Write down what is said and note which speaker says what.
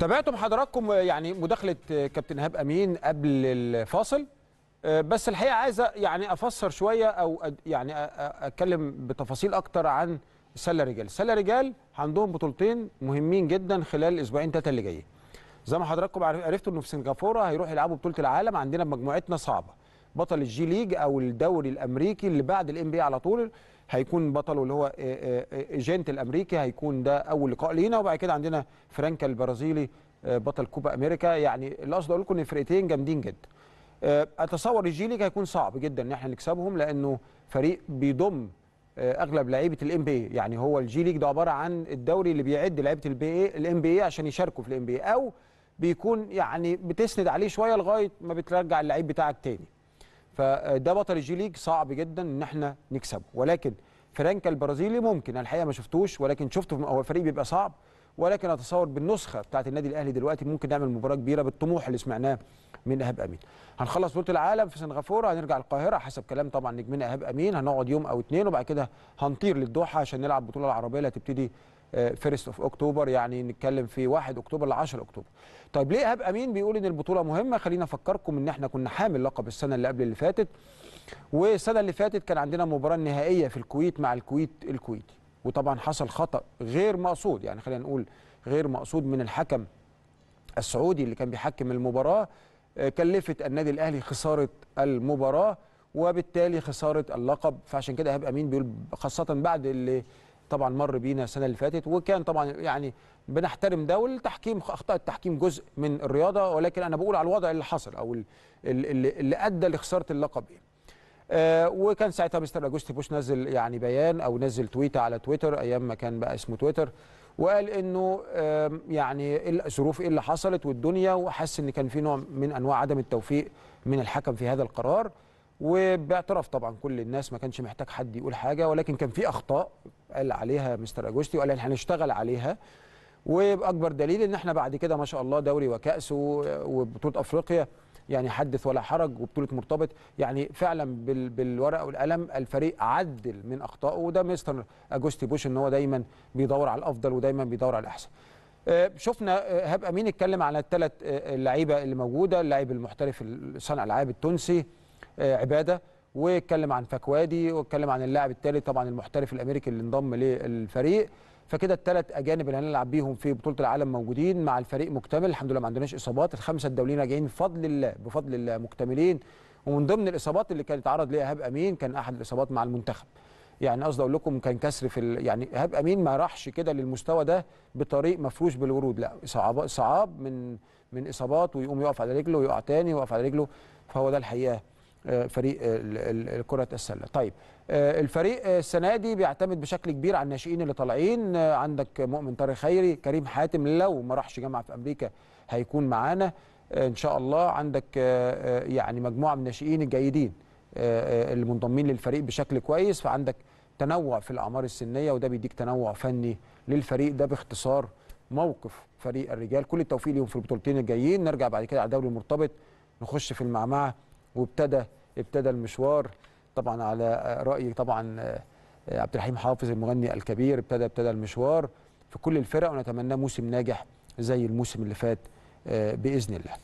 Speaker 1: تابعتم حضراتكم يعني مداخله كابتن ايهاب امين قبل الفاصل آه، بس الحقيقه عايزه يعني افسر شويه او يعني اتكلم بتفاصيل اكتر عن السله رجال السله رجال عندهم بطولتين مهمين جدا خلال الاسبوعين ثلاثه اللي جايين زي ما حضراتكم عرفتوا انه في سنغافوره هيروحوا يلعبوا بطوله العالم عندنا بمجموعتنا صعبه بطل الجي ليج او الدوري الامريكي اللي بعد الام بي على طول هيكون بطله اللي هو ايجنت آه، آه، آه، الامريكي هيكون ده اول لقاء لينا وبعد كده عندنا فرانكا البرازيلي بطل كوبا امريكا يعني اللي اقصد اقول لكم ان الفرقتين جامدين جدا اتصور الجي ليج هيكون صعب جدا ان احنا نكسبهم لانه فريق بيضم اغلب لعيبه الام بي يعني هو الجي ليج ده عباره عن الدوري اللي بيعد لعيبه البي الام بي عشان يشاركوا في الام بي او بيكون يعني بتسند عليه شويه لغايه ما بترجع اللعيب بتاعك تاني فده بطل الجي ليج صعب جدا ان احنا نكسبه ولكن فرانكا البرازيلي ممكن الحقيقه ما شفتوش ولكن شفته هو فريق بيبقى صعب ولكن اتصور بالنسخه بتاعه النادي الاهلي دلوقتي ممكن نعمل مباراه كبيره بالطموح اللي سمعناه من ايهاب امين. هنخلص بطوله العالم في سنغافوره هنرجع القاهره حسب كلام طبعا نجمنا ايهاب امين هنقعد يوم او اتنين وبعد كده هنطير للدوحه عشان نلعب البطوله العربيه اللي هتبتدي فيرست اوف اكتوبر يعني نتكلم في 1 اكتوبر ل 10 اكتوبر. طيب ليه ايهاب امين بيقول ان البطوله مهمه؟ خلينا افكركم ان احنا كنا حامل لقب السنه اللي قبل اللي فاتت والسنه اللي فاتت كان عندنا مباراه نهائيه في الكويت مع الكويت الكويتي وطبعا حصل خطا غير مقصود يعني خلينا نقول غير مقصود من الحكم السعودي اللي كان بيحكم المباراه آه، كلفت النادي الاهلي خساره المباراه وبالتالي خساره اللقب فعشان كده ايهاب امين بيقول خاصه بعد اللي طبعا مر بينا السنه اللي فاتت وكان طبعا يعني بنحترم ده والتحكيم اخطاء التحكيم جزء من الرياضه ولكن انا بقول على الوضع اللي حصل او اللي, اللي ادى لخساره اللقب آه وكان ساعتها مستر اجوستي بوش نزل يعني بيان او نزل تويته على تويتر ايام ما كان بقى اسمه تويتر وقال انه آه يعني الظروف ايه اللي حصلت والدنيا وحس ان كان في نوع من انواع عدم التوفيق من الحكم في هذا القرار وباعتراف طبعا كل الناس ما كانش محتاج حد يقول حاجه ولكن كان في اخطاء قال عليها مستر اجوستي وقال احنا هنشتغل عليها واكبر دليل ان احنا بعد كده ما شاء الله دوري وكاس وبطوله افريقيا يعني حدث ولا حرج وبطوله مرتبط يعني فعلا بالورقه والقلم الفريق عدل من اخطائه وده مستر اجوستي بوش ان هو دايما بيدور على الافضل ودايما بيدور على الاحسن. آه، شفنا هبقى آه، امين اتكلم على الثلاث آه، اللعيبه اللي موجوده اللاعب المحترف صانع العاب التونسي آه، عباده واتكلم عن فكوادي واتكلم عن اللاعب الثالث طبعا المحترف الامريكي اللي انضم للفريق فكده الثلاث اجانب اللي هنلعب بيهم في بطوله العالم موجودين مع الفريق مكتمل الحمد لله ما عندناش اصابات الخمسه الدوليين راجعين بفضل الله بفضل الله مكتملين ومن ضمن الاصابات اللي كان اتعرض ليها ايهاب امين كان احد الاصابات مع المنتخب يعني قصدي اقول لكم كان كسر في ال... يعني ايهاب امين ما راحش كده للمستوى ده بطريق مفروش بالورود لا صعاب صعاب من من اصابات ويقوم يقف على رجله ويقع تاني ويقف على رجله فهو ده الحقيقه آه، فريق آه، كره السله طيب آه، الفريق السنه دي بيعتمد بشكل كبير على الناشئين اللي طالعين عندك مؤمن طارق خيري كريم حاتم لو ما راحش جامعه في امريكا هيكون معانا ان شاء الله عندك يعني مجموعه من الناشئين الجيدين المنضمين للفريق بشكل كويس فعندك تنوع في الاعمار السنيه وده بيديك تنوع فني للفريق ده باختصار موقف فريق الرجال كل التوفيق ليهم في البطولتين الجايين نرجع بعد كده على الدوري المرتبط نخش في المعمعه وابتدى ابتدى المشوار طبعا على راي طبعا آه، عبد الرحيم حافظ المغني الكبير ابتدى ابتدى المشوار في كل الفرق ونتمنى موسم ناجح زي الموسم اللي فات آه، باذن الله